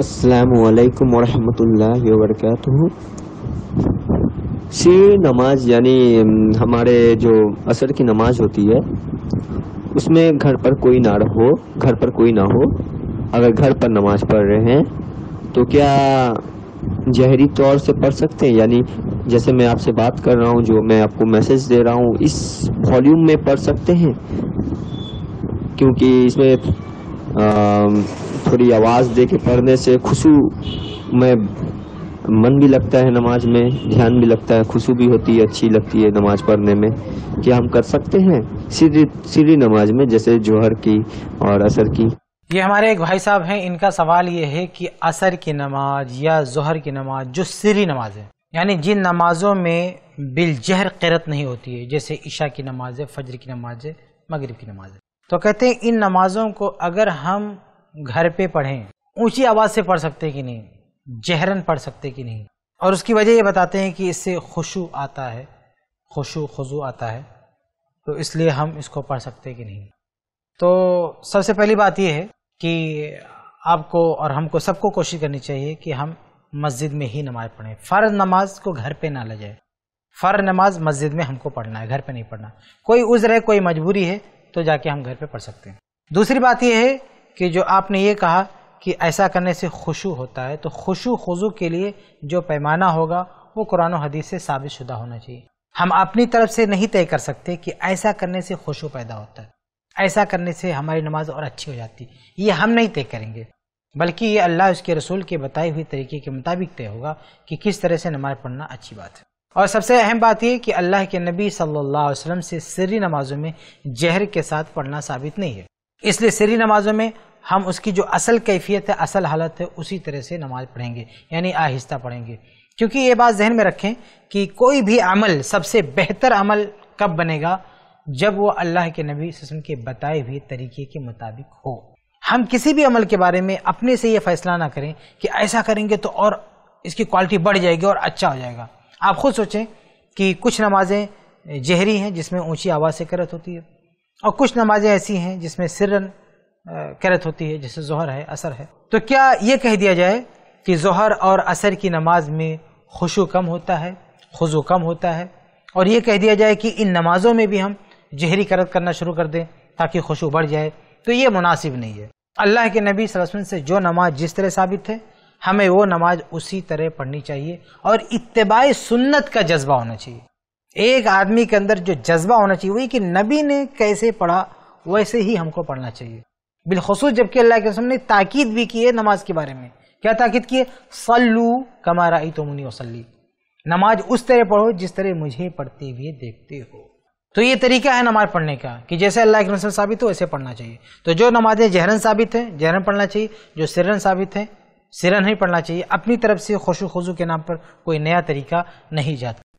असलकम वरहमतुल्लाहि वरक शी नमाज यानी हमारे जो असर की नमाज होती है उसमें घर पर कोई ना हो घर पर कोई ना हो अगर घर पर नमाज पढ़ रहे हैं तो क्या जहरी तौर से पढ़ सकते हैं यानी जैसे मैं आपसे बात कर रहा हूँ जो मैं आपको मैसेज दे रहा हूँ इस वॉल्यूम में पढ़ सकते हैं क्योंकि इसमें आ, थोड़ी आवाज़ दे के पढ़ने से खुशू में मन भी लगता है नमाज में ध्यान भी लगता है खुशू भी होती है अच्छी लगती है नमाज पढ़ने में क्या हम कर सकते हैं सीधी सीधी नमाज में जैसे जोहर की और असर की ये हमारे एक भाई साहब हैं इनका सवाल ये है कि असर की नमाज या जोहर की नमाज जो सीरी नमाज है यानी जिन नमाजों में बिलजहर करत नहीं होती है जैसे ईशा की नमाज है फजर की नमाज है मगरब की नमाज है तो कहते हैं इन नमाजों को अगर हम घर पे पढ़ें ऊंची आवाज़ से पढ़ सकते कि नहीं जहरन पढ़ सकते कि नहीं और उसकी वजह ये बताते हैं कि इससे खुशू आता है खुशू खुजू आता है तो इसलिए हम इसको पढ़ सकते कि नहीं तो सबसे पहली बात यह है कि आपको और हमको सबको कोशिश करनी चाहिए कि हम मस्जिद में ही नमाज़ पढ़ें फ़र्ज नमाज को घर पे ना ले जाए फ़र्ज नमाज मस्जिद में हमको पढ़ना है घर पे नहीं पढ़ना कोई उज्र है कोई मजबूरी है तो जाके हम घर पे पढ़ सकते हैं दूसरी बात यह है कि जो आपने ये कहा कि ऐसा करने से खुशू होता है तो खुशू खुजू के लिए जो पैमाना होगा वो कुरान हदीस से साबित शुदा होना चाहिए हम अपनी तरफ से नहीं तय कर सकते कि ऐसा करने से खुशू पैदा होता है ऐसा करने से हमारी नमाज और अच्छी हो जाती ये हम नहीं तय करेंगे बल्कि ये अल्लाह उसके रसूल के बताए हुए तरीके के मुताबिक तय होगा कि किस तरह से नमाज पढ़ना अच्छी बात है और सबसे अहम बात यह कि अल्लाह के नबी सल्लल्लाहु अलैहि वसल्लम से सिरी नमाजों में जहर के साथ पढ़ना साबित नहीं है इसलिए शरी नमाजों में हम उसकी जो असल कैफियत है असल हालत है उसी तरह से नमाज पढ़ेंगे यानी आहिस्ता पढ़ेंगे क्योंकि ये बात जहन में रखें कि कोई भी अमल सबसे बेहतर अमल कब बनेगा जब वो अल्लाह के नबी वसम के बताए हुए तरीके के मुताबिक हो हम किसी भी अमल के बारे में अपने से ये फैसला ना करें कि ऐसा करेंगे तो और इसकी क्वालिटी बढ़ जाएगी और अच्छा हो जाएगा आप खुद सोचें कि कुछ नमाजें जहरी हैं जिसमें ऊंची आवाज़ से करत होती है और कुछ नमाजें ऐसी हैं जिसमें सिरन करत होती है जैसे जहर है असर है तो क्या ये कह दिया जाए कि जहर और असर की नमाज में खुशु कम होता है खुजू कम होता है और ये कह दिया जाए कि इन नमाज़ों में भी हम जहरी करत करना शुरू कर दें ताकि खुशू बढ़ जाए तो ये मुनासिब नहीं है अल्लाह के नबी वसल्लम से जो नमाज जिस तरह साबित है हमें वो नमाज उसी तरह पढ़नी चाहिए और इतबाई सुन्नत का जज्बा होना चाहिए एक आदमी के अंदर जो जज्बा होना चाहिए वही कि नबी ने कैसे पढ़ा वैसे ही हमको पढ़ना चाहिए बिलखसूस जबकि अल्लाह के रसम ने ताकीद भी की है नमाज के बारे में क्या ताकीद की है सल्लू कमारा तुमनी वसली नमाज उस तरह पढ़ो जिस तरह मुझे पढ़ते हुए देखते हो तो ये तरीका है नमाज पढ़ने का कि जैसे अल्लाह के रसम साबित हो वैसे पढ़ना चाहिए तो जो नमाजें जहरन साबित हैं जहरन पढ़ना चाहिए जो सिरन साबित हैं सिरन ही पढ़ना चाहिए अपनी तरफ से खुशू के नाम पर कोई नया तरीका नहीं जाता